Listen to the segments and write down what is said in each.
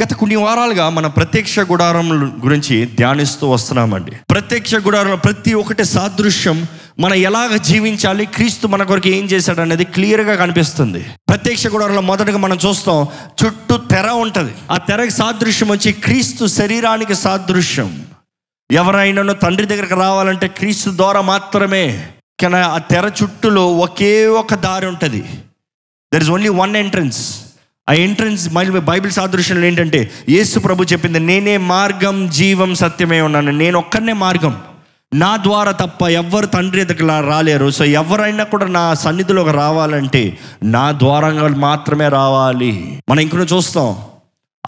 గత కొన్ని వారాలుగా మన ప్రత్యక్ష గుడారం గురించి ధ్యానిస్తూ వస్తున్నామండి ప్రత్యక్ష గుడారం ప్రతి ఒక్కటి సాదృశ్యం మనం ఎలాగ జీవించాలి క్రీస్తు మన కొరకు ఏం చేశాడు అనేది క్లియర్గా కనిపిస్తుంది ప్రత్యక్ష గుడారంలో మొదటగా మనం చూస్తాం చుట్టూ తెర ఉంటుంది ఆ తెరకి సాదృశ్యం వచ్చి క్రీస్తు శరీరానికి సాదృశ్యం ఎవరైనా తండ్రి దగ్గరకు రావాలంటే క్రీస్తు ద్వారా మాత్రమే కానీ ఆ తెర చుట్టూలో ఒకే ఒక దారి ఉంటుంది there is only one entrance ఆ ఎంట్రన్స్ బైబిల్ సాదృశ్యంలో ఏంటంటే యేసు ప్రభు చెప్పింది నేనే మార్గం జీవం సత్యమే ఉన్నాను నేను ఒక్కనే మార్గం నా ద్వారా తప్ప ఎవ్వరు తండ్రి దగ్గర రాలేరు సో ఎవరైనా కూడా నా సన్నిధిలోకి రావాలంటే నా ద్వారంగా మాత్రమే రావాలి మనం ఇంకొన చూస్తాం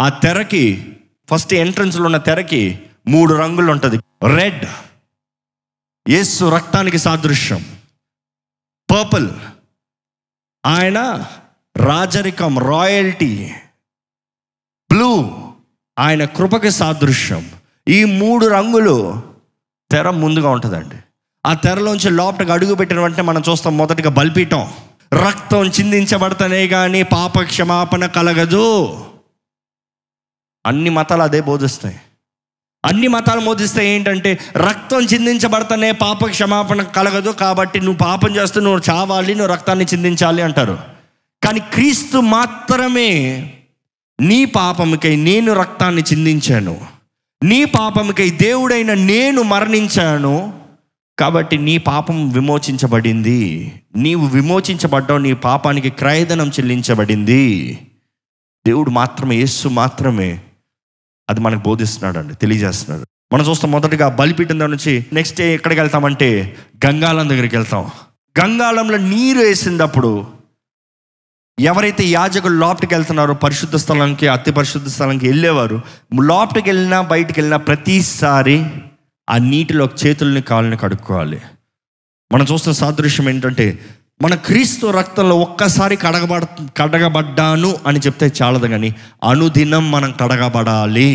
ఆ తెరకి ఫస్ట్ ఎంట్రన్స్లో ఉన్న తెరకి మూడు రంగులు ఉంటుంది రెడ్ యేసు రక్తానికి సాదృశ్యం పర్పుల్ ఆయన రాజరికం రాయల్టీ బ్లూ ఆయన కృపకి సాదృశ్యం ఈ మూడు రంగులు తెర ముందుగా ఉంటుందండి ఆ తెరలోంచి లోపలికి అడుగు పెట్టిన వెంటనే మనం చూస్తాం మొదటిగా బల్పీఠం రక్తం చిందించబడతనే కానీ పాప క్షమాపణ కలగదు అన్ని మతాలు అదే బోధిస్తాయి అన్ని మతాలు బోధిస్తాయి ఏంటంటే రక్తం చిందించబడతనే పాప క్షమాపణ కలగదు కాబట్టి నువ్వు పాపం చేస్తే నువ్వు చావాలి నువ్వు రక్తాన్ని చిందించాలి అంటారు కానీ క్రీస్తు మాత్రమే నీ పాపముకై నేను రక్తాన్ని చిందించాను నీ పాపముకై దేవుడైన నేను మరణించాను కాబట్టి నీ పాపం విమోచించబడింది నీవు విమోచించబడ్డావు నీ పాపానికి క్రయధనం చెల్లించబడింది దేవుడు మాత్రమే యేస్సు మాత్రమే అది మనకు బోధిస్తున్నాడు అండి తెలియజేస్తున్నాడు మనం చూస్తాం మొదటగా బలిపీఠం దగ్గర నుంచి నెక్స్ట్ డే ఎక్కడికి వెళ్తామంటే గంగాలం దగ్గరికి వెళ్తాం గంగాలంలో నీరు వేసినప్పుడు ఎవరైతే యాజకులు లోపటికి వెళ్తున్నారో పరిశుద్ధ స్థలంకి అతి పరిశుద్ధ స్థలంకి వెళ్ళేవారు లోపటికి వెళ్ళినా బయటికి వెళ్ళినా ప్రతిసారి ఆ నీటిలో చేతుల్ని కాళ్ళని కడుక్కోవాలి మనం చూస్తున్న సాదృశ్యం ఏంటంటే మన క్రీస్తు రక్తంలో ఒక్కసారి కడగబడ కడగబడ్డాను అని చెప్తే చాలదు కానీ అనుదినం మనం కడగబడాలి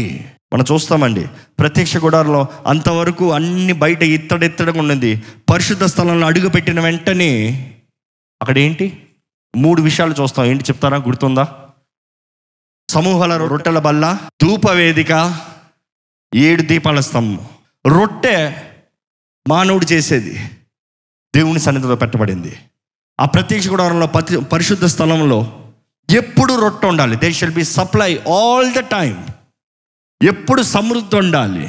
మనం చూస్తామండి ప్రత్యక్ష గుడారులో అంతవరకు అన్ని బయట ఇత్తడి ఇత్తడిగా ఉన్నది పరిశుద్ధ స్థలంలో అడుగుపెట్టిన వెంటనే అక్కడ ఏంటి మూడు విషయాలు చూస్తాం ఏంటి చెప్తారా గుర్తుందా సమూహాల రొట్టెల బల్ల ధూపవేదిక ఏడు దీపాల స్తంభం రొట్టె మానవుడు చేసేది దేవుని సన్నిధిలో పెట్టబడింది ఆ ప్రత్యక్ష గుడారంలో పతి పరిశుద్ధ స్థలంలో ఎప్పుడు రొట్టె ఉండాలి they shall be supply all the time ఎప్పుడు సమృద్ధి ఉండాలి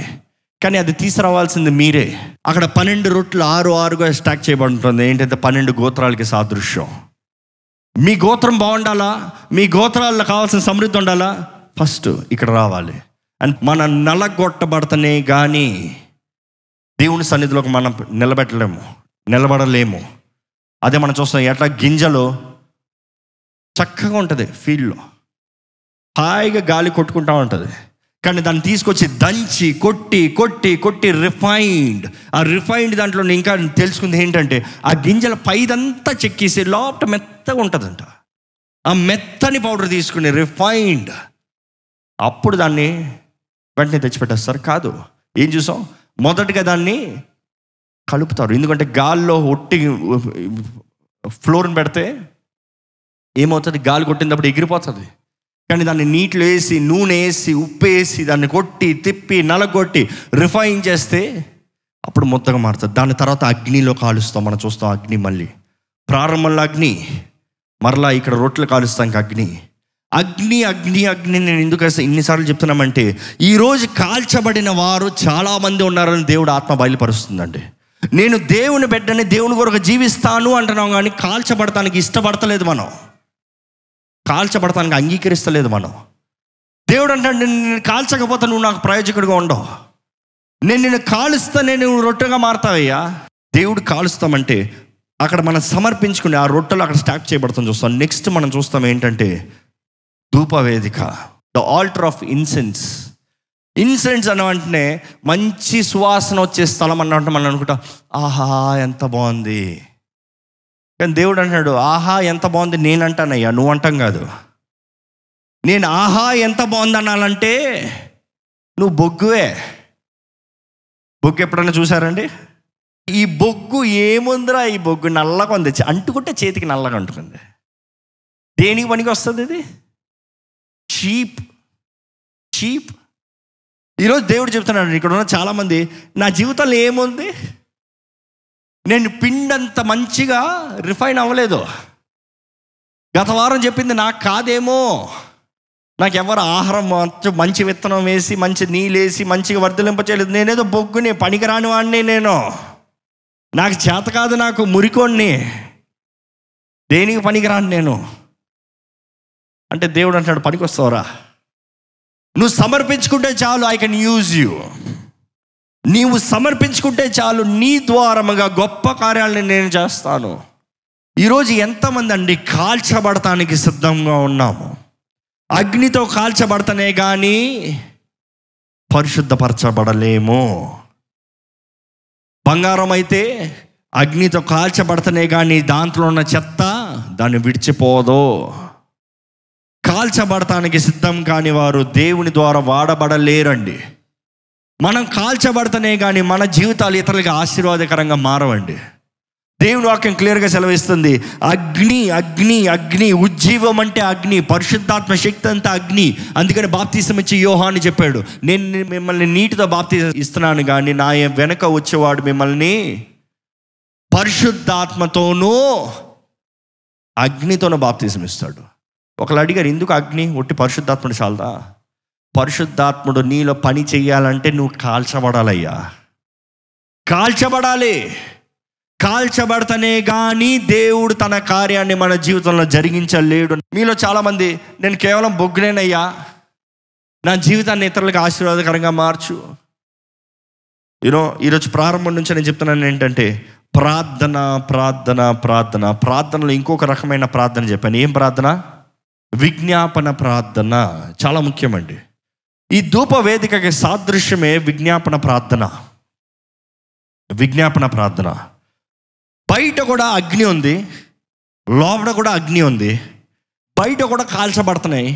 కానీ అది తీసుకురావాల్సింది మీరే అక్కడ పన్నెండు రొట్లు ఆరు ఆరుగా స్టాక్ చేయబడుతుంది ఏంటంటే పన్నెండు గోత్రాలకి సాదృశ్యం మీ గోత్రం బాగుండాలా మీ గోత్రాల్లో కావాల్సిన సమృద్ధి ఉండాలా ఫస్ట్ ఇక్కడ రావాలి అండ్ మన నలగొట్టబడతనే కానీ దేవుని సన్నిధిలోకి మనం నిలబెట్టలేము నిలబడలేము అదే మనం చూస్తాం ఎట్లా గింజలు చక్కగా ఉంటుంది ఫీల్డ్లో హాయిగా గాలి కొట్టుకుంటా ఉంటుంది కానీ దాన్ని తీసుకొచ్చి దంచి కొట్టి కొట్టి కొట్టి రిఫైన్డ్ ఆ రిఫైన్డ్ దాంట్లో ఇంకా తెలుసుకుంది ఏంటంటే ఆ గింజల పైదంతా చెక్కేసి లోపట మెత్తగా ఉంటుందంట ఆ మెత్తని పౌడర్ తీసుకుని రిఫైన్డ్ అప్పుడు దాన్ని వెంటనే తెచ్చిపెట్టేస్తారు కాదు ఏం చూసాం మొదటిగా దాన్ని కలుపుతారు ఎందుకంటే గాల్లో ఒట్టి ఫ్లోర్ని పెడితే ఏమవుతుంది గాలి కొట్టినప్పుడు ఎగిరిపోతుంది కానీ దాన్ని నీటిలో వేసి నూనె వేసి ఉప్పు వేసి దాన్ని కొట్టి తిప్పి నలగొట్టి రిఫైన్ చేస్తే అప్పుడు మొత్తగా మారుతుంది దాని తర్వాత అగ్నిలో కాలుస్తాం మనం చూస్తాం అగ్ని మళ్ళీ ప్రారంభంలో అగ్ని మరలా ఇక్కడ రొట్టెలు కాలుస్తాం అగ్ని అగ్ని అగ్ని అగ్ని నేను ఎందుకు ఇన్నిసార్లు చెప్తున్నామంటే ఈరోజు కాల్చబడిన వారు చాలామంది ఉన్నారని దేవుడు ఆత్మ బయలుపరుస్తుందండి నేను దేవుని బిడ్డని దేవుని కొరకు జీవిస్తాను అంటున్నాం కానీ కాల్చబడటానికి ఇష్టపడతలేదు మనం కాల్చబడతానికి అంగీకరిస్తలేదు మనం దేవుడు అంటే నేను నేను కాల్చకపోతే నువ్వు నాకు ప్రయోజకుడిగా ఉండవు నేను నిన్ను కాలుస్తా నేను రొట్టెగా మారుతావయ్యా దేవుడు కాలుస్తామంటే అక్కడ మనం సమర్పించుకుని ఆ రొట్టెలు అక్కడ స్టాక్ చేయబడతాం చూస్తాం నెక్స్ట్ మనం చూస్తాం ఏంటంటే ధూపవేదిక the altar of incense incense అన్న వెంటనే మంచి సువాసన వచ్చే స్థలం అన్నట్టు మనం అనుకుంటాం ఆహా ఎంత బాగుంది కానీ దేవుడు అంటున్నాడు ఆహా ఎంత బాగుంది నేను అంటానయ్యా నువ్వు అంటాం కాదు నేను ఆహా ఎంత బాగుంది అనాలంటే నువ్వు బొగ్గువే బొగ్గు ఎప్పుడన్నా చూసారండి ఈ బొగ్గు ఏముందిరా ఈ బొగ్గు నల్లగా ఉంది అంటుకుంటే చేతికి నల్లగా అంటుకుంది దేనికి పనికి వస్తుంది ఇది చీప్ చీప్ ఈరోజు దేవుడు చెప్తున్నాడు ఇక్కడ ఉన్న చాలామంది నా జీవితంలో ఏముంది నేను పిండంత మంచిగా రిఫైన్ అవ్వలేదు గత వారం చెప్పింది నాకు కాదేమో నాకు ఎవరు ఆహారం మంచి విత్తనం వేసి మంచి నీళ్ళేసి మంచిగా వర్ధలింప చేయలేదు నేనేదో బొగ్గుని పనికిరాని వాడిని నేను నాకు చేత కాదు నాకు మురికోణ్ణి దేనికి పనికిరాను నేను అంటే దేవుడు అంటున్నాడు పనికొస్తావురా నువ్వు సమర్పించుకుంటే చాలు ఐ కెన్ యూజ్ యూ నీవు సమర్పించుకుంటే చాలు నీ ద్వారముగా గొప్ప కార్యాలను నేను చేస్తాను ఈరోజు ఎంతమంది అండి కాల్చబడటానికి సిద్ధంగా ఉన్నాము అగ్నితో కాల్చబడతనే కానీ పరిశుద్ధపరచబడలేము బంగారం అయితే అగ్నితో కాల్చబడతనే కానీ దాంట్లో ఉన్న చెత్త దాన్ని విడిచిపోదు కాల్చబడటానికి సిద్ధం కాని వారు దేవుని ద్వారా వాడబడలేరండి మనం కాల్చబడతనే కానీ మన జీవితాలు ఇతరులకు ఆశీర్వాదకరంగా మారవండి దేవుని వాక్యం క్లియర్గా సెలవిస్తుంది అగ్ని అగ్ని అగ్ని ఉజ్జీవం అంటే అగ్ని పరిశుద్ధాత్మ శక్తి అంతా అగ్ని అందుకని బాప్తీసం ఇచ్చి యోహాన్ని చెప్పాడు నేను మిమ్మల్ని నీటితో బాప్తీసం ఇస్తున్నాను కానీ నా వెనక వచ్చేవాడు మిమ్మల్ని పరిశుద్ధాత్మతోనూ అగ్నితోనూ బాప్తీసం ఇస్తాడు ఒకళ్ళు అడిగారు ఎందుకు అగ్ని ఒట్టి పరిశుద్ధాత్మని చాలదా పరిశుద్ధాత్ముడు నీలో పని చేయాలంటే నువ్వు కాల్చబడాలయ్యా కాల్చబడాలి కాల్చబడతనే కానీ దేవుడు తన కార్యాన్ని మన జీవితంలో జరిగించలేడు మీలో చాలామంది నేను కేవలం బొగ్గునేనయ్యా నా జీవితాన్ని ఇతరులకు ఆశీర్వాదకరంగా మార్చు యూనో ఈరోజు ప్రారంభం నుంచి నేను చెప్తున్నాను ఏంటంటే ప్రార్థన ప్రార్థన ప్రార్థన ప్రార్థనలో ఇంకొక రకమైన ప్రార్థన చెప్పాను ఏం ప్రార్థన విజ్ఞాపన ప్రార్థన చాలా ముఖ్యమండి ధూప వేదికకి సాదృశ్యమే విజ్ఞాపన ప్రార్థన విజ్ఞాపన ప్రార్థన బయట కూడా అగ్ని ఉంది లోపల కూడా అగ్ని ఉంది బయట కూడా కాల్చబడుతున్నాయి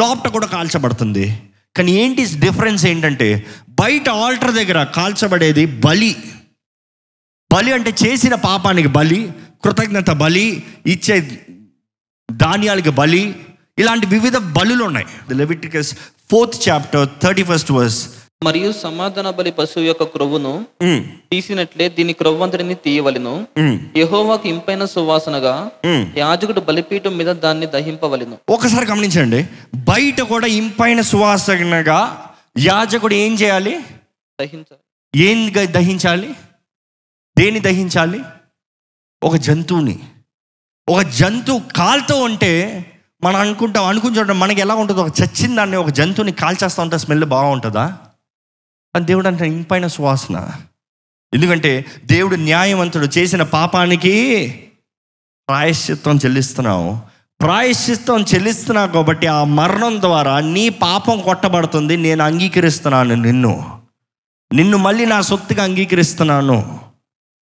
లోపల కూడా కాల్చబడుతుంది కానీ ఏంటి డిఫరెన్స్ ఏంటంటే బయట ఆల్టర్ దగ్గర కాల్చబడేది బలి బలి అంటే చేసిన పాపానికి బలి కృతజ్ఞత బలి ఇచ్చే ధాన్యాలకి బలి ఇలాంటి వివిధ బలులు ఉన్నాయి Leviticus fourth chapter thirty first verse మరియు సమాధాన బలి పశువు యొక్క క్రొవ్వును hmm. తీసినట్లే దీని క్రొవ్వంతటిని తీయవలను hmm. యహోవాకి ఇంపైన సువాసనగా hmm. యాజకుడు బలిపీఠం మీద దాన్ని దహింపవలను ఒకసారి గమనించండి బయట కూడా ఇంపైన సువాసనగా యాజకుడు ఏం చేయాలి దహించాలి ఏం దహించాలి దేని దహించాలి ఒక జంతువుని ఒక జంతువు కాలుతో ఉంటే మనం అనుకుంటాం అనుకుని చూడండి మనకి ఎలా ఉంటుందో ఒక చచ్చిన దాన్ని ఒక జంతువుని కాల్చేస్తూ ఉంటే స్మెల్ బాగుంటుందా అని దేవుడు అంటే ఇంపైన సువాసన ఎందుకంటే దేవుడు న్యాయవంతుడు చేసిన పాపానికి ప్రాయశ్చిత్వం చెల్లిస్తున్నావు ప్రాయశ్చిత్వం చెల్లిస్తున్నావు కాబట్టి ఆ మరణం ద్వారా నీ పాపం కొట్టబడుతుంది నేను అంగీకరిస్తున్నాను నిన్ను నిన్ను మళ్ళీ నా సొత్తుగా అంగీకరిస్తున్నాను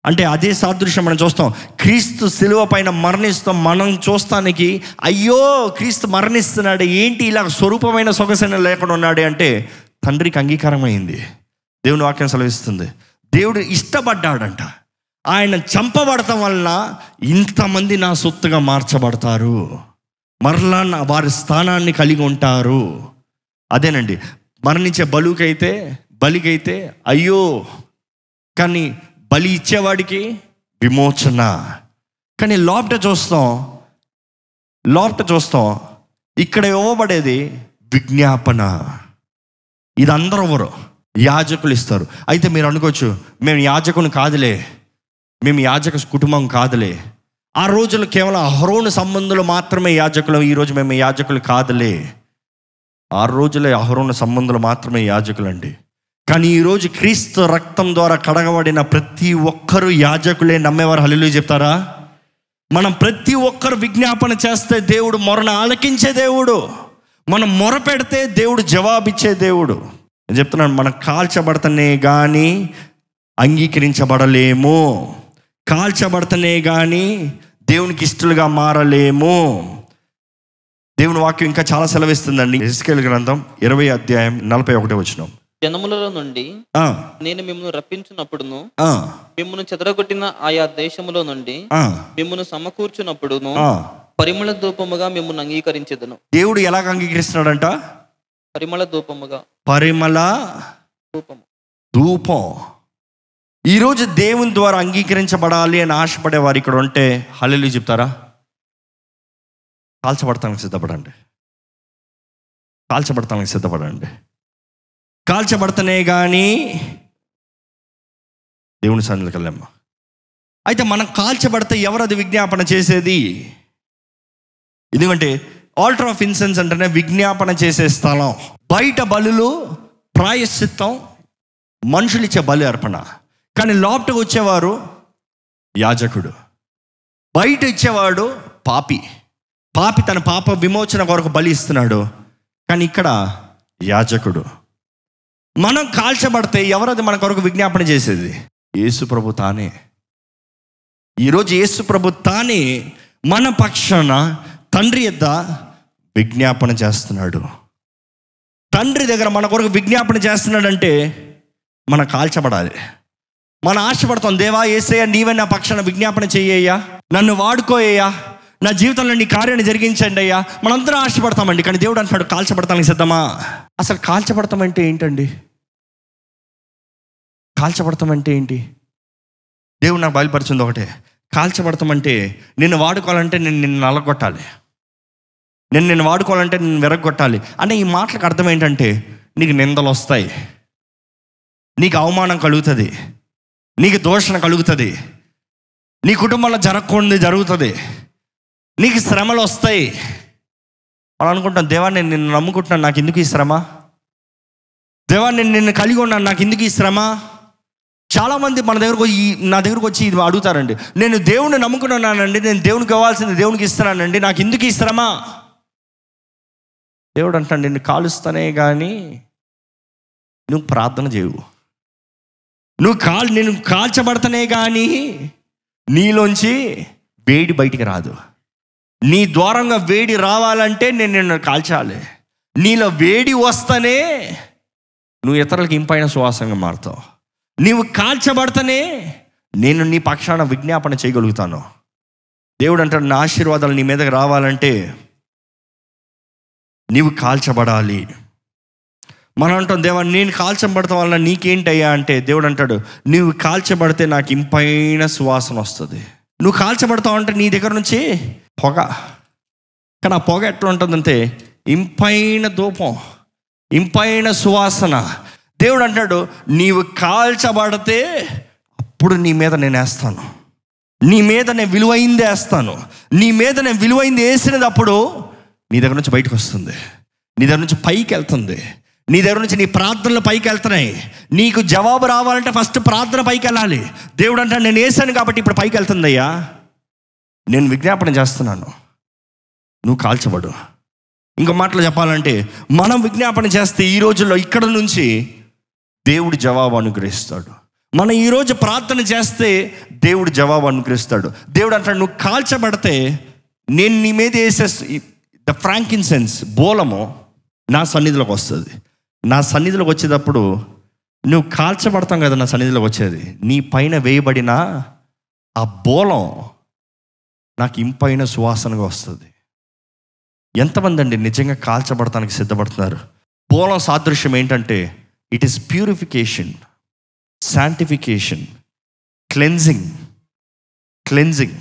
అంటే అదే సాదృశ్యం మనం చూస్తాం క్రీస్తు సెలవు పైన మరణిస్తాం మనం చూస్తానికి అయ్యో క్రీస్తు మరణిస్తున్నాడు ఏంటి ఇలా స్వరూపమైన సొగసైన లేకుండా ఉన్నాడు అంటే తండ్రికి అంగీకారం అయింది దేవుని వాక్యం సెలవిస్తుంది దేవుడు ఇష్టపడ్డాడంట ఆయన చంపబడటం వలన ఇంతమంది నా సొత్తుగా మార్చబడతారు మరలా వారి స్థానాన్ని కలిగి ఉంటారు అదేనండి మరణించే బలుకైతే బలికైతే అయ్యో కానీ బలి ఇచ్చేవాడికి విమోచన కానీ లోపట చూస్తాం లోపట చూస్తాం ఇక్కడ ఇవ్వబడేది విజ్ఞాపన ఇది అందరూ ఎవరు యాజకులు ఇస్తారు అయితే మీరు అనుకోవచ్చు మేము యాజకుని కాదులే మేము యాజక కుటుంబం కాదులే ఆ రోజులు కేవలం అహరోను సంబంధులు మాత్రమే యాజకులు ఈరోజు మేము యాజకులు కాదులే ఆ రోజులే అహరోను సంబంధులు మాత్రమే యాజకులండి కానీ ఈరోజు క్రీస్తు రక్తం ద్వారా కడగబడిన ప్రతి ఒక్కరూ యాజకులే నమ్మేవారు హలిలు చెప్తారా మనం ప్రతి ఒక్కరు విజ్ఞాపన చేస్తే దేవుడు మొరను ఆలకించే దేవుడు మనం మొర పెడితే దేవుడు జవాబిచ్చే దేవుడు నేను చెప్తున్నాను మనం కాల్చబడతనే కానీ అంగీకరించబడలేము కాల్చబడతనే కానీ దేవునికి ఇష్టలుగా మారలేము దేవుని వాక్యం ఇంకా చాలా సెలవిస్తుందండి ఇసుకెళ్ళి గ్రంథం ఇరవై అధ్యాయం నలభై ఒకటి వచ్చినాం జనములలో నుండి నేను మిమ్మల్ని రప్పించినప్పుడును మిమ్మల్ని చెదరగొట్టిన ఆయా దేశములో నుండి మిమ్మల్ని సమకూర్చున్నప్పుడును పరిమళ ధూపముగా మిమ్మల్ని అంగీకరించదును దేవుడు ఎలాగ అంగీకరిస్తున్నాడంట పరిమళ ధూపముగా పరిమళ ధూపము ధూపం ఈరోజు దేవుని ద్వారా అంగీకరించబడాలి అని ఆశపడే వారు ఇక్కడ ఉంటే హల్లు చెప్తారా కాల్చబడతానికి సిద్ధపడండి కాల్చబడతానికి సిద్ధపడండి కాల్చబడుతున్నాయి కానీ దేవుని సన్నిధికి వెళ్ళాము అయితే మనం కాల్చబడితే ఎవరు అది విజ్ఞాపన చేసేది ఎందుకంటే ఆల్టర్ ఆఫ్ ఇన్సెన్స్ అంటేనే విజ్ఞాపన చేసే స్థలం బయట బలులు ప్రాయశ్చిత్తం మనుషులు ఇచ్చే బలి అర్పణ కానీ లోపటకు వచ్చేవారు యాజకుడు బయట ఇచ్చేవాడు పాపి పాపి తన పాప విమోచన కొరకు బలి ఇస్తున్నాడు కానీ ఇక్కడ యాజకుడు మనం కాల్చబడితే ఎవరది మన కొరకు విజ్ఞాపన చేసేది యేసు ప్రభు తానే ఈరోజు యేసు ప్రభు తానే మన పక్షాన తండ్రి ఎద్ద విజ్ఞాపన చేస్తున్నాడు తండ్రి దగ్గర మన కొరకు విజ్ఞాపన చేస్తున్నాడంటే మనం కాల్చబడాలి మనం ఆశపడతాం దేవా ఏసయ్యా నీవే నా పక్షాన విజ్ఞాపన చెయ్యయ్యా నన్ను వాడుకోయ్యా నా జీవితంలో నీ కార్యాన్ని జరిగించండి అయ్యా మనందరం ఆశపడతామండి కానీ దేవుడు అంటున్నాడు కాల్చబడతానికి సిద్ధమా అసలు కాల్చబడతామంటే ఏంటండి కాల్చబడతామంటే ఏంటి దేవుడు నాకు బయలుపరిచింది ఒకటే కాల్చబడతామంటే నిన్ను వాడుకోవాలంటే నేను నిన్ను నల్లగొట్టాలి నేను నిన్ను వాడుకోవాలంటే నేను విరగొట్టాలి అంటే ఈ మాటలకు అర్థం ఏంటంటే నీకు నిందలు వస్తాయి నీకు అవమానం కలుగుతుంది నీకు దోషణ కలుగుతుంది నీ కుటుంబంలో జరగకూడదు జరుగుతుంది నీకు శ్రమలు వస్తాయి మనం అనుకుంటాం దేవా నేను నిన్ను నమ్ముకుంటున్నాను నాకు ఎందుకు ఈ శ్రమ దేవా నేను నిన్ను కలిగి ఉన్నాను నాకు ఎందుకు ఈ శ్రమ చాలామంది మన దగ్గరకు వచ్చి నా దగ్గరకు వచ్చి ఇది అడుగుతారండి నేను దేవుణ్ణి నమ్ముకున్నానండి నేను దేవునికి ఇవ్వాల్సింది దేవునికి ఇస్తున్నానండి నాకు ఎందుకు ఈ శ్రమ దేవుడు అంటాను నిన్ను కాలుస్తానే కానీ నువ్వు ప్రార్థన చేయవు నువ్వు కాల్ నేను కాల్చబడతనే కానీ నీలోంచి వేడి బయటికి రాదు నీ ద్వారంగా వేడి రావాలంటే నేను నిన్ను కాల్చాలి నీలో వేడి వస్తనే నువ్వు ఇతరులకి ఇంపైన సువాసంగా మారుతావు నీవు కాల్చబడతనే నేను నీ పక్షాన విజ్ఞాపన చేయగలుగుతాను దేవుడు అంటాడు నా ఆశీర్వాదాలు నీ మీదకి రావాలంటే నీవు కాల్చబడాలి మనం అంటాం దేవా నేను కాల్చబడటం వల్ల నీకేంటయ్యా అంటే దేవుడు అంటాడు నువ్వు కాల్చబడితే నాకు ఇంపైన సువాసన వస్తుంది నువ్వు కాల్చబడతావు అంటే నీ దగ్గర నుంచి పొగ కానీ ఆ పొగ ఎట్లా ఉంటుందంటే ఇంపైన ధూపం ఇంపైన సువాసన దేవుడు అంటాడు నీవు కాల్చబడితే అప్పుడు నీ మీద నేను వేస్తాను నీ మీద నేను విలువైంది వేస్తాను నీ మీద నేను విలువైంది వేసినది అప్పుడు నీ దగ్గర నుంచి బయటకు వస్తుంది నీ దగ్గర నుంచి పైకి వెళ్తుంది నీ దగ్గర నుంచి నీ ప్రార్థనలు పైకి వెళ్తున్నాయి నీకు జవాబు రావాలంటే ఫస్ట్ ప్రార్థన పైకి వెళ్ళాలి దేవుడు అంటాడు నేను వేసాను కాబట్టి ఇప్పుడు పైకి వెళ్తుందయ్యా నేను విజ్ఞాపన చేస్తున్నాను నువ్వు కాల్చబడు ఇంకో మాటలు చెప్పాలంటే మనం విజ్ఞాపన చేస్తే ఈ రోజుల్లో ఇక్కడ నుంచి దేవుడు జవాబు అనుగ్రహిస్తాడు మనం ఈరోజు ప్రార్థన చేస్తే దేవుడు జవాబు అనుగ్రహిస్తాడు దేవుడు అంటాడు నువ్వు కాల్చబడితే నేను నీ మీద వేసే ద ఫ్రాంకిన్ సెన్స్ బోలము నా సన్నిధిలోకి వస్తుంది నా సన్నిధిలోకి వచ్చేటప్పుడు నువ్వు కాల్చబడతాం కదా నా సన్నిధిలోకి వచ్చేది నీ పైన వేయబడిన ఆ బోలం నాకు ఇంపైన సువాసనగా వస్తుంది ఎంతమంది అండి నిజంగా కాల్చబడటానికి సిద్ధపడుతున్నారు పూలం సాదృశ్యం ఏంటంటే it is purification sanctification cleansing cleansing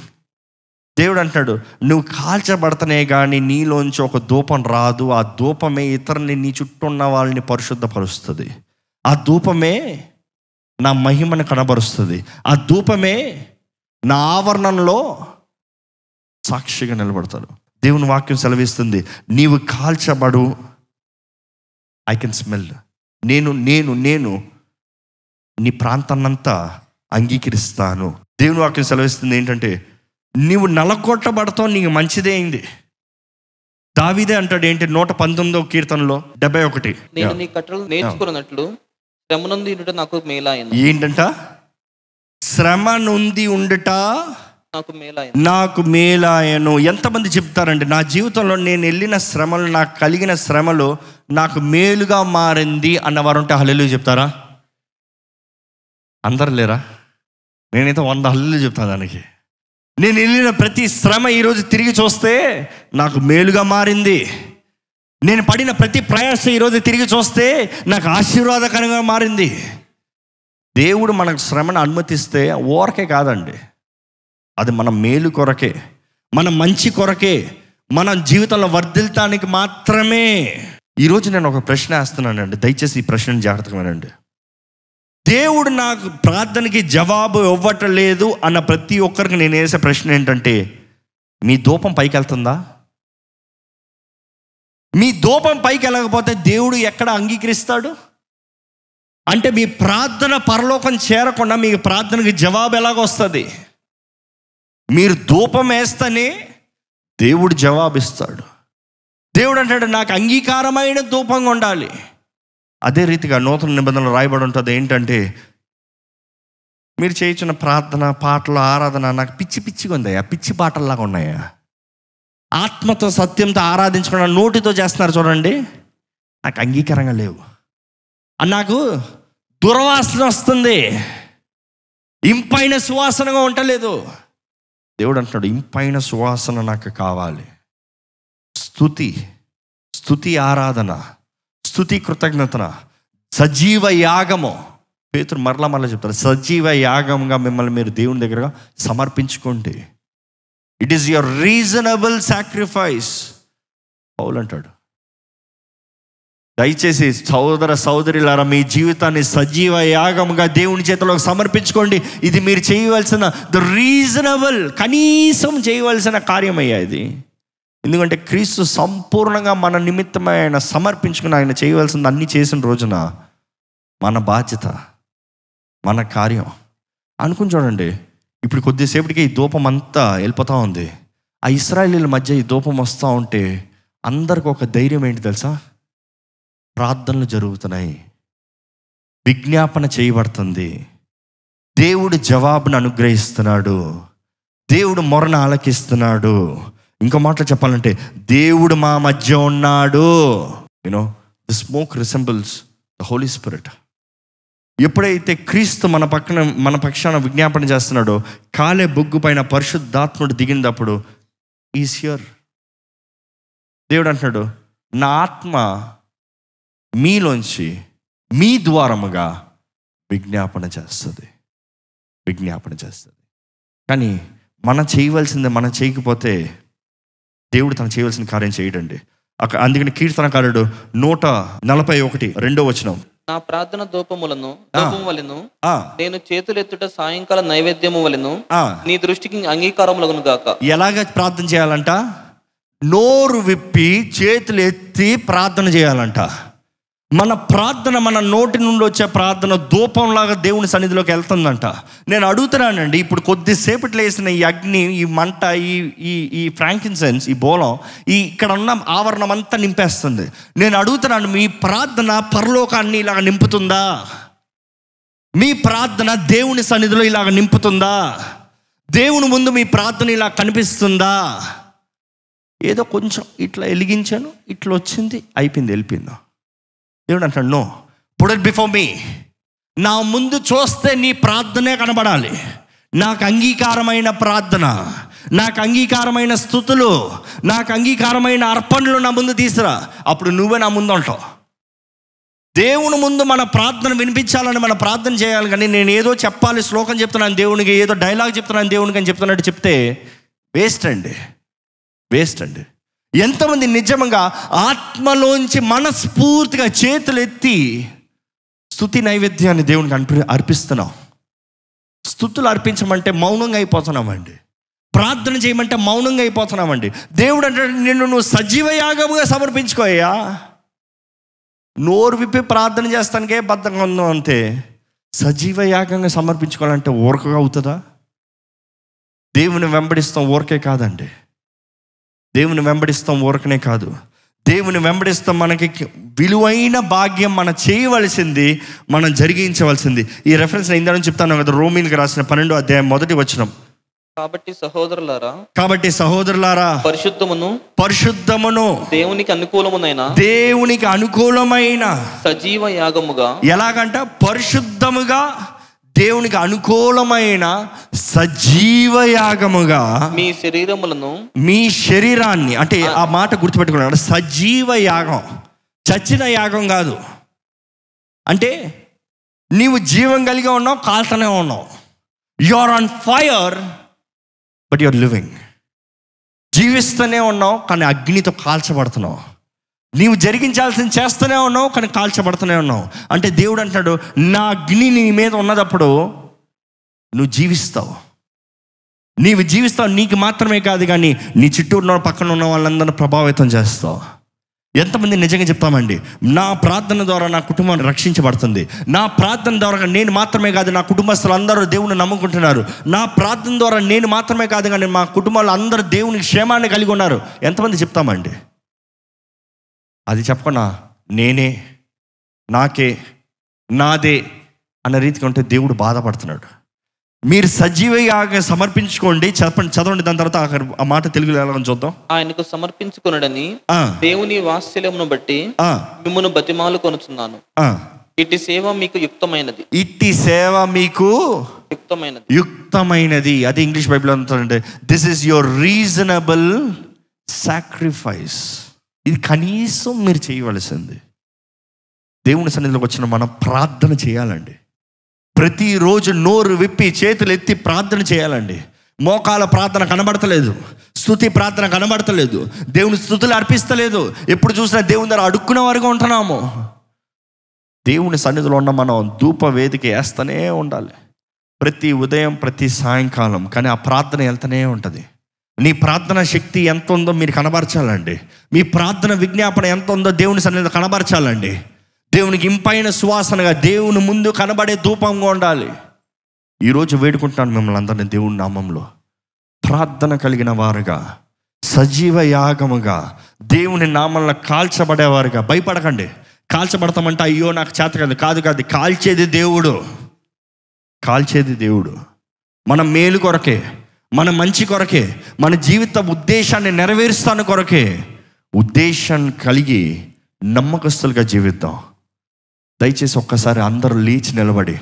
దేవుడు అంటున్నాడు నువ్వు కాల్చబడతనే కానీ నీలోంచి ఒక ధూపం రాదు ఆ ధూపమే ఇతరుని నీ చుట్టూ ఉన్న వాళ్ళని పరిశుద్ధపరుస్తుంది ఆ ధూపమే నా మహిమను కనబరుస్తుంది ఆ ధూపమే నా ఆవరణంలో సాక్షిగా నిలబడతారు దేవుని వాక్యం సెలవిస్తుంది నీవు కాల్చబడు ఐ కెన్ స్మెల్ నేను నేను నేను నీ ప్రాంతాన్నంతా అంగీకరిస్తాను దేవుని వాక్యం సెలవిస్తుంది ఏంటంటే నీవు నలకొట్టబడతావు నీకు మంచిదే అయింది దావిదే అంటాడు ఏంటి నూట పంతొమ్మిదో కీర్తనలో డెబ్బై ఒకటి నేను నీ కట్టలు నేర్చుకున్నట్లు శ్రమ నుండి నాకు ఏంటంట శ్రమ నుండి ఉండుట నాకు మేలాయను నాకు మేలాయను ఎంతమంది చెప్తారండి నా జీవితంలో నేను వెళ్ళిన శ్రమలు నాకు కలిగిన శ్రమలు నాకు మేలుగా మారింది అన్నవారు ఉంటే హల్లు చెప్తారా అందరు లేరా నేనైతే వంద హల్లు చెప్తాను దానికి నేను వెళ్ళిన ప్రతి శ్రమ ఈరోజు తిరిగి చూస్తే నాకు మేలుగా మారింది నేను పడిన ప్రతి ప్రయాస ఈరోజు తిరిగి చూస్తే నాకు ఆశీర్వాదకరంగా మారింది దేవుడు మనకు శ్రమను అనుమతిస్తే ఓరకే కాదండి అది మన మేలు కొరకే మన మంచి కొరకే మన జీవితంలో వర్ధిల్తానికి మాత్రమే ఈరోజు నేను ఒక ప్రశ్న వేస్తున్నానండి దయచేసి ఈ ప్రశ్నను జాగ్రత్తగా దేవుడు నాకు ప్రార్థనకి జవాబు ఇవ్వటం లేదు అన్న ప్రతి ఒక్కరికి నేను వేసే ప్రశ్న ఏంటంటే మీ దూపం పైకి వెళ్తుందా మీ దూపం పైకి వెళ్ళకపోతే దేవుడు ఎక్కడ అంగీకరిస్తాడు అంటే మీ ప్రార్థన పరలోకం చేరకుండా మీ ప్రార్థనకి జవాబు ఎలాగొస్తుంది మీరు ధూపం వేస్తనే దేవుడు జవాబిస్తాడు దేవుడు అంటాడు నాకు అంగీకారమైన ధూపంగా ఉండాలి అదే రీతిగా నూతన నిబంధనలు రాయబడి ఉంటుంది ఏంటంటే మీరు చేయించిన ప్రార్థన పాటలు ఆరాధన నాకు పిచ్చి పిచ్చిగా ఉందయ్యా పిచ్చి పాటల్లాగా ఉన్నాయా ఆత్మతో సత్యంతో ఆరాధించకుండా నోటితో చేస్తున్నారు చూడండి నాకు అంగీకారంగా లేవు నాకు దుర్వాసన వస్తుంది ఇంపైన సువాసనగా ఉండలేదు దేవుడు అంటున్నాడు ఇంపైన సువాసన నాకు కావాలి స్థుతి స్థుతి ఆరాధన స్థుతి కృతజ్ఞతన సజీవ యాగము పేతురు మరలా మరలా చెప్తారు సజీవ యాగంగా మిమ్మల్ని మీరు దేవుని దగ్గరగా సమర్పించుకోండి it is your reasonable sacrifice పౌలు అంటాడు దయచేసి సోదర సోదరులారా మీ జీవితాన్ని సజీవ యాగముగా దేవుని చేతిలోకి సమర్పించుకోండి ఇది మీరు చేయవలసిన ద రీజనబుల్ కనీసం చేయవలసిన కార్యమయ్యా ఇది ఎందుకంటే క్రీస్తు సంపూర్ణంగా మన నిమిత్తమై ఆయన సమర్పించుకుని ఆయన చేయవలసింది అన్ని చేసిన రోజున మన బాధ్యత మన కార్యం అనుకుని చూడండి ఇప్పుడు కొద్దిసేపటికి ఈ దూపం అంతా వెళ్ళిపోతూ ఉంది ఆ ఇస్రాయలీల మధ్య ఈ దూపం వస్తూ ఉంటే అందరికి ఒక ధైర్యం ఏంటి తెలుసా ప్రార్థనలు జరుగుతున్నాయి విజ్ఞాపన చేయబడుతుంది దేవుడు జవాబును అనుగ్రహిస్తున్నాడు దేవుడు మొరను ఆలకిస్తున్నాడు ఇంకో మాటలు చెప్పాలంటే దేవుడు మా మధ్య ఉన్నాడు you know the smoke resembles the Holy Spirit ఎప్పుడైతే క్రీస్తు మన పక్కన మన పక్షాన విజ్ఞాపన చేస్తున్నాడో కాలే బొగ్గు పైన పరిశుద్ధాత్ముడు దిగినప్పుడు ఈస్ హియర్ దేవుడు అంటున్నాడు నా ఆత్మ మీలోంచి మీ ద్వారముగా విజ్ఞాపన చేస్తుంది విజ్ఞాపన చేస్తుంది కానీ మనం చేయవలసింది మనం చేయకపోతే దేవుడు తను చేయవలసిన కార్యం చేయడండి అక్కడ అందుకని కీర్తనకారుడు నూట నలభై ఒకటి రెండో వచనం నా ప్రార్థన దూపములను దూపం వలెను నేను చేతులెత్తుట సాయంకాల నైవేద్యము వలెను నీ దృష్టికి అంగీకారములను గాక ఎలాగ ప్రార్థన చేయాలంట నోరు విప్పి చేతులు ఎత్తి ప్రార్థన చేయాలంట మన ప్రార్థన మన నోటి నుండి వచ్చే ప్రార్థన దూపంలాగా దేవుని సన్నిధిలోకి వెళ్తుందంట నేను అడుగుతున్నానండి ఇప్పుడు కొద్దిసేపటి లేసిన ఈ అగ్ని ఈ మంట ఈ ఈ ఈ ఫ్రాంకిన్సెన్స్ ఈ బోలం ఈ ఇక్కడ ఉన్న ఆవరణం అంతా నింపేస్తుంది నేను అడుగుతున్నాను మీ ప్రార్థన పరలోకాన్ని ఇలాగ నింపుతుందా మీ ప్రార్థన దేవుని సన్నిధిలో ఇలాగ నింపుతుందా దేవుని ముందు మీ ప్రార్థన ఇలా కనిపిస్తుందా ఏదో కొంచెం ఇట్లా వెలిగించాను ఇట్లా వచ్చింది అయిపోయింది వెళ్ళిపోయిందా దేవుడు అంటాడు no put it before me నా ముందు చూస్తే నీ ప్రార్థనే కనబడాలి నాకు అంగీకారమైన ప్రార్థన నాకు అంగీకారమైన స్థుతులు నాకు అంగీకారమైన అర్పణలు నా ముందు తీసిరా అప్పుడు నువ్వే నా ముందు ఉంటావు దేవుని ముందు మన ప్రార్థన వినిపించాలని మన ప్రార్థన చేయాలి కానీ నేను ఏదో చెప్పాలి శ్లోకం చెప్తున్నాను దేవునికి ఏదో డైలాగ్ చెప్తున్నాను దేవునికి అని చెప్తున్నట్టు చెప్తే వేస్ట్ అండి వేస్ట్ అండి ఎంతమంది నిజంగా ఆత్మలోంచి మనస్ఫూర్తిగా చేతులు ఎత్తి స్థుతి నైవేద్యాన్ని దేవునికి అనిపి అర్పిస్తున్నాం స్థుతులు అర్పించమంటే మౌనంగా అయిపోతున్నామండి ప్రార్థన చేయమంటే మౌనంగా అయిపోతున్నామండి దేవుడు అంటే నిన్ను నువ్వు సజీవయాగముగా సమర్పించుకోయా నోరు విప్పి ప్రార్థన చేస్తానికే బద్ధంగా ఉందాం అంతే సజీవయాగంగా సమర్పించుకోవాలంటే ఊరకగా అవుతుందా దేవుని వెంబడిస్తాం ఊరకే కాదండి దేవుని వెంబడిస్తాం ఊరకనే కాదు దేవుని వెంబడిస్తాం మనకి విలువైన భాగ్యం మనం చేయవలసింది మనం జరిగించవలసింది ఈ రెఫరెన్స్ నేను ఇందాక చెప్తాను కదా రోమిన్కి రాసిన పన్నెండు అధ్యాయం మొదటి వచ్చినాం కాబట్టి సహోదరులారా కాబట్టి సహోదరులారా పరిశుద్ధమును పరిశుద్ధమును దేవునికి అనుకూలమునైన దేవునికి అనుకూలమైన సజీవ యాగముగా ఎలాగంట పరిశుద్ధముగా దేవునికి అనుకూలమైన సజీవ యాగముగా మీ శరీరములను మీ శరీరాన్ని అంటే ఆ మాట గుర్తుపెట్టుకున్నాడు సజీవ యాగం చచ్చిన యాగం కాదు అంటే నీవు జీవం కలిగి ఉన్నావు కాల్తనే ఉన్నావు you are on fire but you are living జీవిస్తూనే ఉన్నావు కానీ అగ్నితో కాల్చబడుతున్నావు నీవు జరిగించాల్సింది చేస్తూనే ఉన్నావు కానీ కాల్చబడుతూనే ఉన్నావు అంటే దేవుడు అంటాడు నా అగ్ని నీ మీద ఉన్నదప్పుడు నువ్వు జీవిస్తావు నీవు జీవిస్తావు నీకు మాత్రమే కాదు కానీ నీ చుట్టూ ఉన్న పక్కన ఉన్న వాళ్ళందరినీ ప్రభావితం చేస్తావు ఎంతమంది నిజంగా చెప్తామండి నా ప్రార్థన ద్వారా నా కుటుంబాన్ని రక్షించబడుతుంది నా ప్రార్థన ద్వారా నేను మాత్రమే కాదు నా కుటుంబస్తులు అందరూ దేవుని నమ్ముకుంటున్నారు నా ప్రార్థన ద్వారా నేను మాత్రమే కాదు కానీ మా కుటుంబాలు అందరూ దేవుని క్షేమాన్ని కలిగి ఉన్నారు ఎంతమంది చెప్తామండి అది చెప్పకుండా నేనే నాకే నాదే అన్న రీతిగా ఉంటే దేవుడు బాధపడుతున్నాడు మీరు సజీవయాగ సమర్పించుకోండి చెప్పండి చదవండి దాని తర్వాత ఆ మాట తెలుగులో ఎలా చూద్దాం ఆయనకు సమర్పించుకున్నాడని దేవుని వాత్సల్యమును బట్టి మిమ్మల్ని బతిమాలు కొనుచున్నాను ఇట్టి సేవ మీకు యుక్తమైనది ఇట్టి సేవ మీకు యుక్తమైనది యుక్తమైనది అది ఇంగ్లీష్ బైబిల్ అంటారంటే this is your reasonable sacrifice ఇది కనీసం మీరు చేయవలసింది దేవుని సన్నిధిలోకి వచ్చిన మనం ప్రార్థన చేయాలండి ప్రతిరోజు నోరు విప్పి చేతులు ఎత్తి ప్రార్థన చేయాలండి మోకాల ప్రార్థన కనబడతలేదు స్థుతి ప్రార్థన కనబడతలేదు దేవుని స్థుతులు అర్పిస్తలేదు ఎప్పుడు చూసినా దేవుని దగ్గర అడుక్కునే వారిగా ఉంటున్నాము దేవుని సన్నిధిలో ఉన్న మనం ధూప వేదిక వేస్తూనే ఉండాలి ప్రతి ఉదయం ప్రతి సాయంకాలం కానీ ఆ ప్రార్థన వెళ్తూనే ఉంటుంది నీ ప్రార్థన శక్తి ఎంత ఉందో మీరు కనబరచాలండి మీ ప్రార్థన విజ్ఞాపన ఎంత ఉందో దేవుని సన్నిధి కనబరచాలండి దేవునికి ఇంపైన సువాసనగా దేవుని ముందు కనబడే ధూపంగా ఉండాలి ఈరోజు వేడుకుంటాను మిమ్మల్ని అందరినీ దేవుని నామంలో ప్రార్థన కలిగిన వారుగా సజీవ యాగముగా దేవుని నామంలో కాల్చబడేవారుగా భయపడకండి కాల్చబడతామంటే అయ్యో నాకు చేత కాదు కాదు కాదు కాల్చేది దేవుడు కాల్చేది దేవుడు మన మేలు కొరకే మన మంచి కొరకే మన జీవిత ఉద్దేశాన్ని నెరవేరుస్తాను కొరకే ఉద్దేశం కలిగి నమ్మకస్తులుగా జీవిద్దాం దయచేసి ఒక్కసారి అందరూ లేచి నిలబడి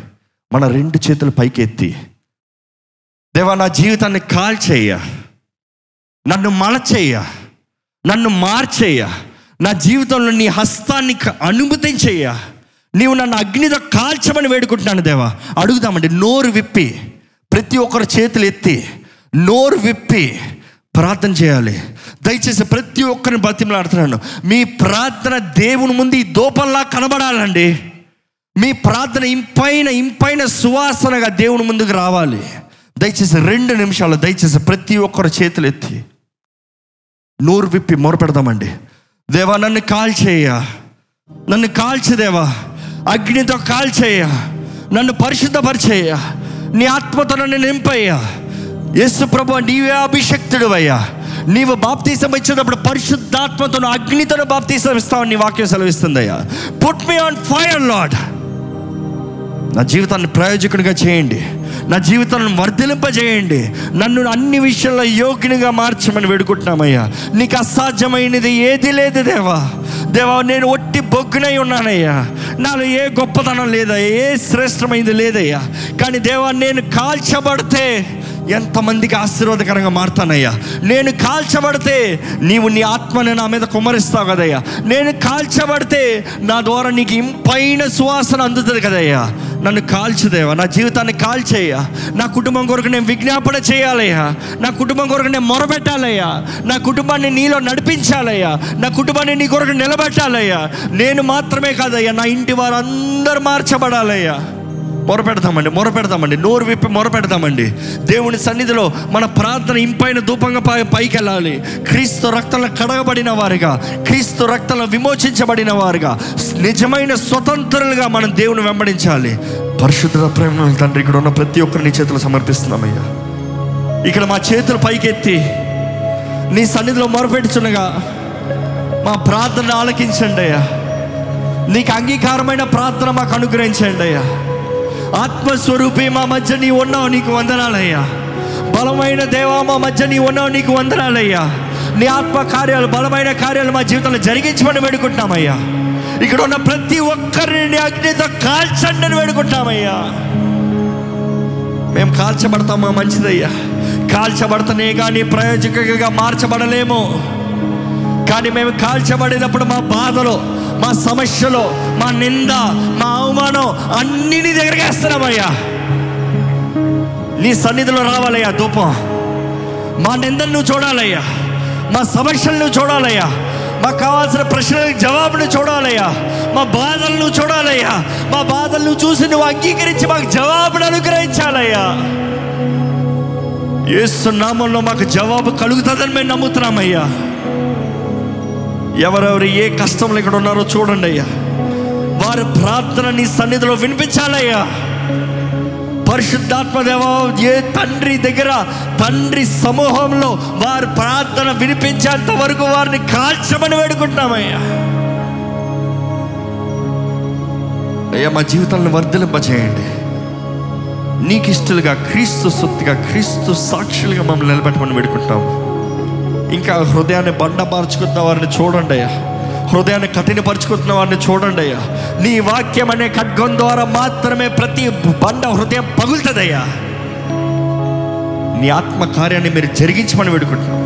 మన రెండు చేతులు పైకెత్తి దేవా నా జీవితాన్ని కాల్చేయ నన్ను మలచేయ నన్ను మార్చేయ నా జీవితంలో నీ హస్తాన్ని అనుమతించేయ నీవు నన్ను అగ్నితో కాల్చమని వేడుకుంటున్నాను దేవా అడుగుదామండి నోరు విప్పి ప్రతి ఒక్కరు చేతులు ఎత్తి నోరు విప్పి ప్రార్థన చేయాలి దయచేసి ప్రతి ఒక్కరిని బతిమలాడుతున్నాను మీ ప్రార్థన దేవుని ముందు ఈ దూపంలా కనబడాలండి మీ ప్రార్థన ఇంపైన ఇంపైన సువాసనగా దేవుని ముందుకు రావాలి దయచేసి రెండు నిమిషాలు దయచేసి ప్రతి ఒక్కరు చేతులు ఎత్తి నోరు విప్పి మొరపెడదామండి దేవా నన్ను కాల్చేయ నన్ను కాల్చేదేవా అగ్నితో కాల్చేయ నన్ను పరిశుద్ధపరిచేయ నీ ఆత్మతో నన్ను నింపయ్యా యేసు ప్రభు నీవే అభిషక్తుడు అయ్యా నీవు బాప్తీసం ఇచ్చినప్పుడు పరిశుద్ధాత్మతో అగ్నితో బాప్తీసం ఇస్తావని నీ వాక్యం అయ్యా put me on fire Lord నా జీవితాన్ని ప్రయోజకునిగా చేయండి నా జీవితాన్ని వర్ధలింపజేయండి నన్ను అన్ని విషయాల్లో యోగ్యునిగా మార్చమని వేడుకుంటున్నామయ్యా నీకు అసాధ్యమైనది ఏది లేదు దేవా దేవా నేను ఒట్టి బొగ్గునై ఉన్నానయ్యా నాలో ఏ గొప్పతనం లేదా ఏ శ్రేష్టమైనది లేదయ్యా కానీ దేవా నేను కాల్చబడితే ఎంతమందికి ఆశీర్వాదకరంగా మారుతానయ్యా నేను కాల్చబడితే నీవు నీ ఆత్మని నా మీద కుమరిస్తావు కదయ్యా నేను కాల్చబడితే నా ద్వారా నీకు ఇంపైన సువాసన అందుతుంది కదయ్యా నన్ను కాల్చుదేవా నా జీవితాన్ని కాల్చేయ్యా నా కుటుంబం కొరకు నేను విజ్ఞాపన చేయాలయ్యా నా కుటుంబం కొరకు నేను మొరబెట్టాలయ్యా నా కుటుంబాన్ని నీలో నడిపించాలయ్యా నా కుటుంబాన్ని నీ కొరకు నిలబెట్టాలయ్యా నేను మాత్రమే కాదయ్యా నా ఇంటి వారు అందరు మార్చబడాలయ్యా మొరపెడతామండి మొరపెడతామండి నోరు విప్పి మొరపెడతామండి దేవుని సన్నిధిలో మన ప్రార్థన ఇంపైన దూపంగా పై పైకి వెళ్ళాలి క్రీస్తు రక్తంలో కడగబడిన వారిగా క్రీస్తు రక్తంలో విమోచించబడిన వారుగా నిజమైన స్వతంత్రులుగా మనం దేవుని వెంబడించాలి పరిశుద్ధ ప్రేమ తండ్రి ఇక్కడ ఉన్న ప్రతి ఒక్కరిని చేతులు సమర్పిస్తున్నామయ్యా ఇక్కడ మా చేతులు పైకెత్తి నీ సన్నిధిలో మొరపెడుచునగా మా ప్రార్థన ఆలకించండి అయ్యా నీకు అంగీకారమైన ప్రార్థన మాకు అనుగ్రహించండి అయ్యా ఆత్మస్వరూపి మా మధ్య నీ ఉన్నావు నీకు వందనాలయ్యా బలమైన దేవా మా మధ్య నీ ఉన్నావు నీకు వందనాలయ్యా నీ ఆత్మ కార్యాలు బలమైన కార్యాలు మా జీవితంలో జరిగించమని వేడుకుంటున్నామయ్యా ఇక్కడ ఉన్న ప్రతి ఒక్కరిని అగ్నితో కాల్చండి అని వేడుకుంటున్నామయ్యా మేము కాల్చబడతామా మంచిదయ్యా కాల్చబడతనే కానీ ప్రయోజకంగా మార్చబడలేము కానీ మేము కాల్చబడినప్పుడు మా బాధలో మా సమస్యలు మా నింద మా అవమానం అన్ని నీ దగ్గరికి వేస్తున్నామయ్యా నీ సన్నిధిలో రావాలయ్యా ధూపం మా నిందను నువ్వు చూడాలయ్యా మా సమస్యలు నువ్వు చూడాలయ్యా మాకు కావాల్సిన ప్రశ్నలకు జవాబును చూడాలయ్యా మా బాధలను చూడాలయ్యా మా బాధలను చూసి నువ్వు అంగీకరించి మాకు జవాబును అనుగ్రహించాలయ్యా ఏసునామంలో మాకు జవాబు కలుగుతుందని మేము నమ్ముతున్నామయ్యా ఎవరెవరు ఏ కష్టంలో ఇక్కడ ఉన్నారో చూడండి అయ్యా వారి ప్రార్థన నీ సన్నిధిలో వినిపించాలయ్యా పరిశుద్ధాత్మదేవ ఏ తండ్రి దగ్గర తండ్రి సమూహంలో వారి ప్రార్థన వినిపించేంత వరకు వారిని కాల్చమని వేడుకుంటున్నామయ్యా అయ్యా మా జీవితాలను వర్ధలింపజేయండి నీకు ఇష్టలుగా క్రీస్తు సొత్తుగా క్రీస్తు సాక్షులుగా మమ్మల్ని నిలబెట్టమని వేడుకుంటాము ఇంకా హృదయాన్ని బండబార్చుకున్న వారిని చూడండి అయ్యా హృదయాన్ని కఠినపరుచుకుంటున్న వారిని చూడండి అయ్యా నీ వాక్యం అనే ఖడ్గం ద్వారా మాత్రమే ప్రతి బండ హృదయం పగులుతుందయ్యా నీ ఆత్మకార్యాన్ని మీరు జరిగించమని వేడుకుంటున్నాం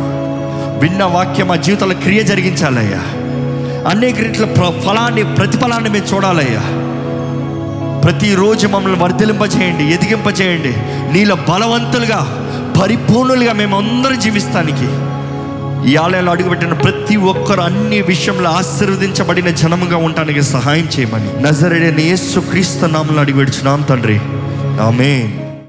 విన్న వాక్యం మా జీవితంలో క్రియ జరిగించాలయ్యా అనేక ప్ర ఫలాన్ని ప్రతిఫలాన్ని మేము చూడాలయ్యా ప్రతిరోజు మమ్మల్ని వర్ధలింపజేయండి ఎదిగింపజేయండి నీళ్ళ బలవంతులుగా పరిపూర్ణులుగా అందరూ జీవిస్తానికి ఈ ఆలయాలు అడుగుపెట్టిన ప్రతి ఒక్కరు అన్ని విషయంలో ఆశీర్వదించబడిన జనముగా ఉండడానికి సహాయం చేయమని నజరడే నేస్సు క్రీస్తు నామంలో అడుగుపెడుచున్నాం తండ్రి ఆమెన్